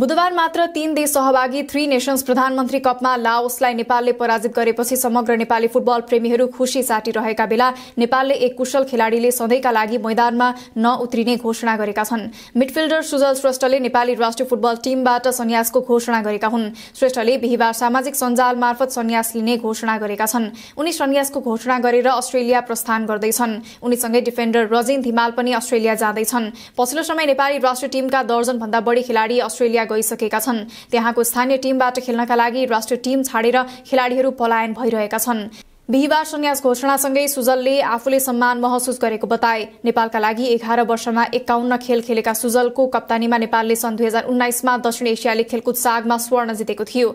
बुधबार मात्र तीन देश सहभागी थ्री नेसन्स प्रधानमन्त्री कपमा लाओसलाई नेपालले पराजित गरेपछि समग्र नेपाली फुटबल प्रेमीहरू खुशी साटिरहेका बेला नेपालले एक कुशल खेलाड़ीले सधैँका लागि मैदानमा नउत्रिने घोषणा गरेका छन् मिडफिल्डर सुजल श्रेष्ठले नेपाली राष्ट्रिय फुटबल टीमबाट सन्यासको घोषणा गरेका हुन् श्रेष्ठले बिहिबार सामाजिक सञ्जाल मार्फत सन्यास लिने घोषणा गरेका छन् उनी सन्यासको घोषणा गरेर अस्ट्रेलिया प्रस्थान गर्दैछन् उनीसँगै डिफेन्डर रजिन धिमाल पनि अस्ट्रेलिया जाँदैछन् पछिल्लो समय नेपाली राष्ट्रिय टीमका दर्जनभन्दा बढी खेलाड़ी अस्ट्रेलिया गइसकेका छन् त्यहाँको स्थानीय टिमबाट खेल्नका लागि राष्ट्रिय टिम छाडेर खेलाडीहरू पलायन भइरहेका छन् बिहिबार सन्यास घोषणासँगै सुजलले आफूले सम्मान महसुस गरेको बताए नेपालका लागि एघार वर्षमा एकाउन्न खेल खेलेका सुजलको कप्तानीमा नेपालले सन् दुई हजार उन्नाइसमा दक्षिण एसियाली खेलकुद सागमा स्वर्ण जितेको थियो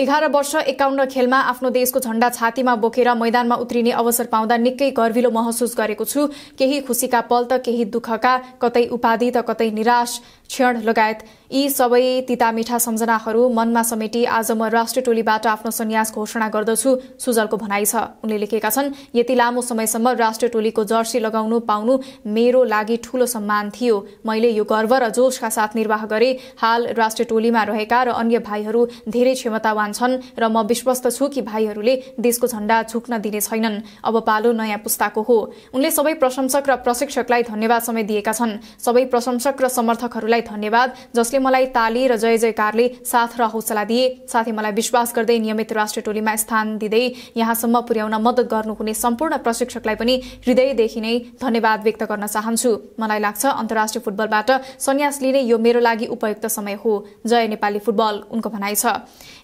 एघार वर्ष एकाउन्न खेलमा आफ्नो देशको झण्डा छातीमा बोकेर मैदानमा उत्रिने अवसर पाउँदा निकै गर्विलो महसुस गरेको छु केही खुशीका पल त केही दुःखका कतै उपाधि त कतै निराश क्षण लगायत यी सबै तितामिठा सम्झनाहरू मनमा समेटी आज म राष्ट्रिय टोलीबाट आफ्नो सन्यास घोषणा गर्दछु सुजलको भनाइ छ उनले लेखेका छन् यति लामो समयसम्म राष्ट्रिय टोलीको जर्सी लगाउनु पाउनु मेरो लागि ठूलो सम्मान थियो मैले यो गर्व र जोशका साथ निर्वाह गरे हाल राष्ट्रिय टोलीमा रहेका र अन्य भाइहरू धेरै क्षमतावान छन् र म विश्वस्त छु कि भाइहरूले देशको झण्डा झुक्न दिने छैनन् अब पालो नयाँ पुस्ताको हो उनले सबै प्रशंसक र प्रशिक्षकलाई धन्यवाद समय दिएका छन् सबै प्रशंसक र समर्थकहरूलाई सबैलाई धन्यवाद जसले मलाई ताली र जय जयकारले साथ र हौसला दिए साथै मलाई विश्वास गर्दै नियमित राष्ट्रिय टोलीमा स्थान दिँदै यहाँसम्म पुर्याउन मद्दत गर्नुहुने सम्पूर्ण प्रशिक्षकलाई पनि हृदयदेखि नै धन्यवाद व्यक्त गर्न चाहन्छु मलाई लाग्छ अन्तर्राष्ट्रिय फुटबलबाट सन्यास लिने यो मेरो लागि उपयुक्त समय हो जय नेपाली फुटबल उनको भनाइ छ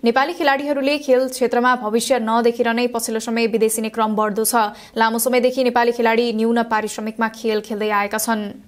नेपाली खेलाडीहरूले खेल क्षेत्रमा भविष्य नदेखेर नै पछिल्लो समय विदेशिने क्रम बढ्दो छ लामो समयदेखि नेपाली खेलाडी न्यून पारिश्रमिकमा खेल खेल्दै आएका छन्